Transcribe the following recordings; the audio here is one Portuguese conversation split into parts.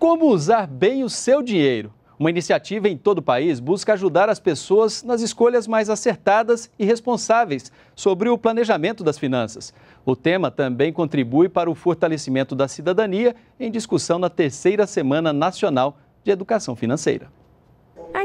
Como usar bem o seu dinheiro? Uma iniciativa em todo o país busca ajudar as pessoas nas escolhas mais acertadas e responsáveis sobre o planejamento das finanças. O tema também contribui para o fortalecimento da cidadania em discussão na terceira Semana Nacional de Educação Financeira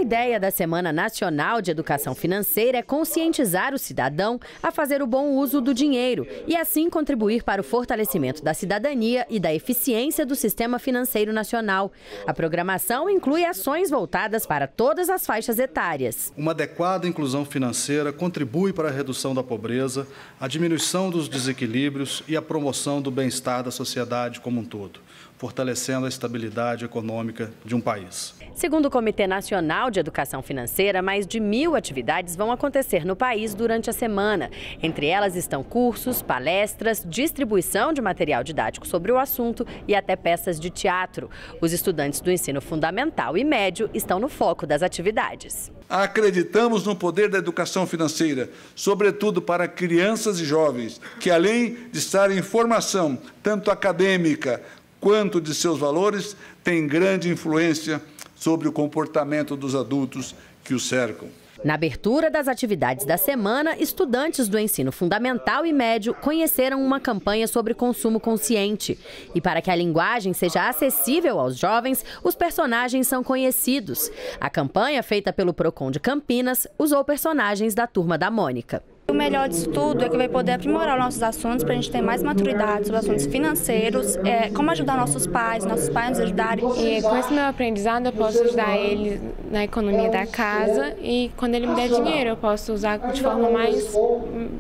ideia da Semana Nacional de Educação Financeira é conscientizar o cidadão a fazer o bom uso do dinheiro e, assim, contribuir para o fortalecimento da cidadania e da eficiência do sistema financeiro nacional. A programação inclui ações voltadas para todas as faixas etárias. Uma adequada inclusão financeira contribui para a redução da pobreza, a diminuição dos desequilíbrios e a promoção do bem-estar da sociedade como um todo, fortalecendo a estabilidade econômica de um país. Segundo o Comitê Nacional de educação financeira, mais de mil atividades vão acontecer no país durante a semana. Entre elas estão cursos, palestras, distribuição de material didático sobre o assunto e até peças de teatro. Os estudantes do ensino fundamental e médio estão no foco das atividades. Acreditamos no poder da educação financeira, sobretudo para crianças e jovens, que além de estar em formação, tanto acadêmica quanto de seus valores, têm grande influência sobre o comportamento dos adultos que o cercam. Na abertura das atividades da semana, estudantes do ensino fundamental e médio conheceram uma campanha sobre consumo consciente. E para que a linguagem seja acessível aos jovens, os personagens são conhecidos. A campanha, feita pelo Procon de Campinas, usou personagens da turma da Mônica melhor disso tudo é que vai poder aprimorar os nossos assuntos para a gente ter mais maturidade sobre assuntos financeiros, é, como ajudar nossos pais, nossos pais nos ajudarem. E com esse meu aprendizado, eu posso ajudar ele na economia da casa e quando ele me der dinheiro, eu posso usar de forma mais,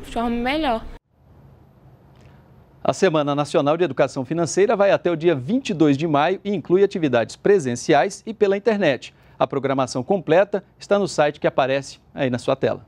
de forma melhor. A Semana Nacional de Educação Financeira vai até o dia 22 de maio e inclui atividades presenciais e pela internet. A programação completa está no site que aparece aí na sua tela.